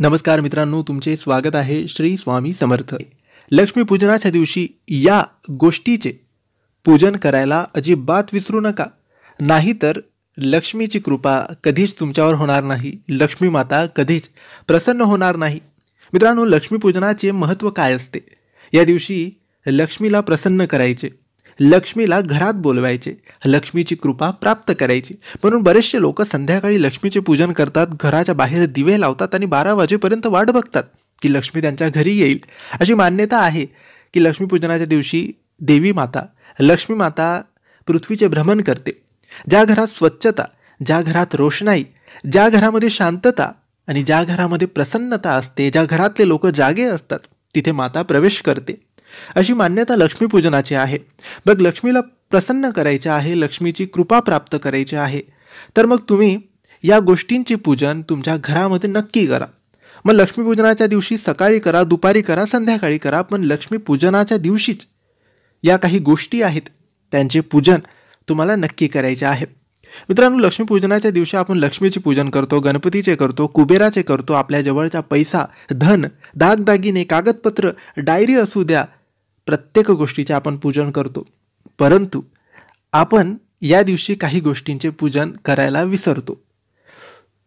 नमस्कार मित्रांनो तुमचे स्वागत आहे श्री स्वामी समर्थ लक्ष्मीपूजनाच्या दिवशी या गोष्टीचे पूजन करायला अजिबात विसरू नका नाहीतर लक्ष्मीची कृपा कधीच तुमच्यावर होणार नाही लक्ष्मी माता कधीच प्रसन्न होणार नाही मित्रांनो लक्ष्मीपूजनाचे महत्त्व काय असते या दिवशी लक्ष्मीला प्रसन्न करायचे लक्ष्मीला घरात बोलवायचे लक्ष्मीची कृपा प्राप्त करायची म्हणून बरेचसे लोक संध्याकाळी लक्ष्मीचे पूजन करतात घराच्या बाहेर दिवे लावतात आणि बारा वाजेपर्यंत वाट बघतात की लक्ष्मी त्यांच्या घरी येईल अशी मान्यता आहे की लक्ष्मीपूजनाच्या दिवशी देवी माता लक्ष्मी माता पृथ्वीचे भ्रमण करते ज्या घरात स्वच्छता ज्या घरात रोषणाई ज्या घरामध्ये शांतता आणि ज्या घरामध्ये प्रसन्नता असते ज्या घरातले लोक जागे असतात तिथे माता प्रवेश करते अशी मान्यता लक्ष्मीपूजनाची आहे बघ लक्ष्मीला प्रसन्न करायचे आहे लक्ष्मीची कृपा प्राप्त करायची आहे तर मग तुम्ही या गोष्टींची पूजन तुमच्या घरामध्ये नक्की करा मग लक्ष्मीपूजनाच्या दिवशी सकाळी करा दुपारी करा संध्याकाळी करा पण लक्ष्मीपूजनाच्या दिवशीच या काही गोष्टी आहेत त्यांचे पूजन तुम्हाला नक्की करायचे आहे मित्रांनो लक्ष्मीपूजनाच्या दिवशी आपण लक्ष्मीचे पूजन करतो गणपतीचे करतो कुबेराचे करतो आपल्या जवळचा पैसा धन दागदागिने कागदपत्र डायरी असू द्या प्रत्येक गोष्टीचे आपण पूजन करतो परंतु आपण या दिवशी काही गोष्टींचे पूजन करायला विसरतो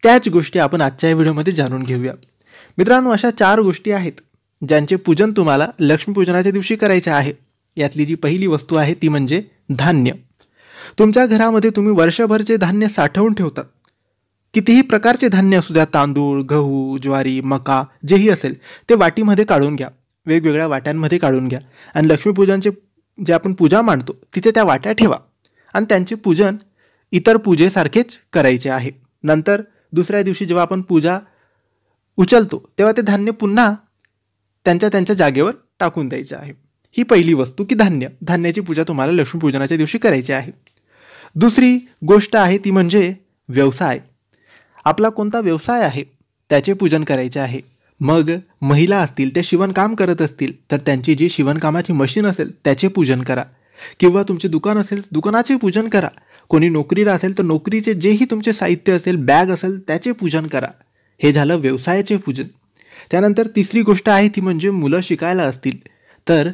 त्याच गोष्टी आपण आजच्या व्हिडिओमध्ये जाणून घेऊया मित्रांनो अशा चार गोष्टी आहेत ज्यांचे पूजन तुम्हाला लक्ष्मीपूजनाच्या दिवशी करायचे आहे यातली जी पहिली वस्तू आहे ती म्हणजे धान्य तुमच्या घरामध्ये तुम्ही वर्षभरचे धान्य साठवून ठेवतात कितीही प्रकारचे धान्य असू द्या तांदूळ गहू ज्वारी मका जेही असेल ते वाटीमध्ये काढून घ्या वेगवेगळ्या वाट्यांमध्ये काढून घ्या आणि लक्ष्मीपूजनचे जे आपण पूजा मांडतो तिथे त्या वाट्या ठेवा आणि त्यांचे पूजन इतर पूजेसारखेच करायचे आहे नंतर दुसऱ्या दिवशी जेव्हा आपण पूजा उचलतो तेव्हा ते धान्य पुन्हा त्यांच्या त्यांच्या जागेवर टाकून द्यायचं आहे ही पहिली वस्तू की धान्य धान्याची पूजा तुम्हाला लक्ष्मीपूजनाच्या दिवशी करायची आहे दुसरी गोष्ट आहे ती म्हणजे व्यवसाय आपला कोणता व्यवसाय आहे त्याचे पूजन करायचे आहे मग महिला असतील त्या शिवणकाम करत असतील तर त्यांची जी शिवणकामाची मशीन असेल त्याचे पूजन करा किंवा तुमचे दुकान असेल दुकानाचे पूजन करा कोणी नोकरीला असेल तर नोकरीचे जेही तुमचे साहित्य असेल बॅग असेल त्याचे पूजन करा हे झालं व्यवसायाचे पूजन त्यानंतर तिसरी गोष्ट आहे ती म्हणजे मुलं शिकायला असतील तर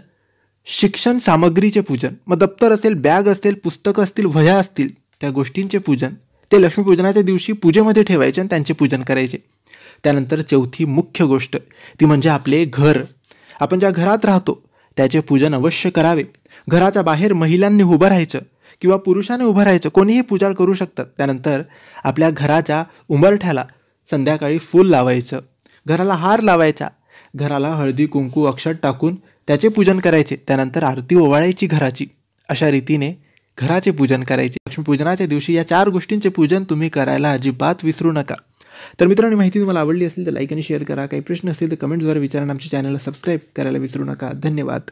शिक्षण सामग्रीचे पूजन मग दप्तर असेल बॅग असेल पुस्तकं असतील वह्या असतील त्या गोष्टींचे पूजन ते लक्ष्मीपूजनाच्या दिवशी पूजेमध्ये ठेवायचे आणि त्यांचे पूजन करायचे त्यानंतर चौथी मुख्य गोष्ट ती म्हणजे आपले घर आपण ज्या घरात राहतो त्याचे पूजन अवश्य करावे घराच्या बाहेर महिलांनी उभं राहायचं किंवा पुरुषांनी उभं राहायचं कोणीही पूजा करू शकतात त्यानंतर आपल्या घराच्या उंबरठ्याला संध्याकाळी फूल लावायचं घराला हार लावायचा घराला हळदी कुंकू अक्षर टाकून त्याचे पूजन करायचे त्यानंतर आरती ओवाळायची घराची अशा रीतीने घराचे पूजन करायचे लक्ष्मीपूजनाच्या दिवशी या चार गोष्टींचे पूजन तुम्ही करायला अजिबात विसरू नका तर मित्रांनी माहिती तुम्हाला आवडली असेल तर लाईक आणि शेअर करा काही प्रश्न असतील तर कमेंट्सद्वारे विचारा आमच्या चॅनलला सबस्क्राईब करायला विसरू नका धन्यवाद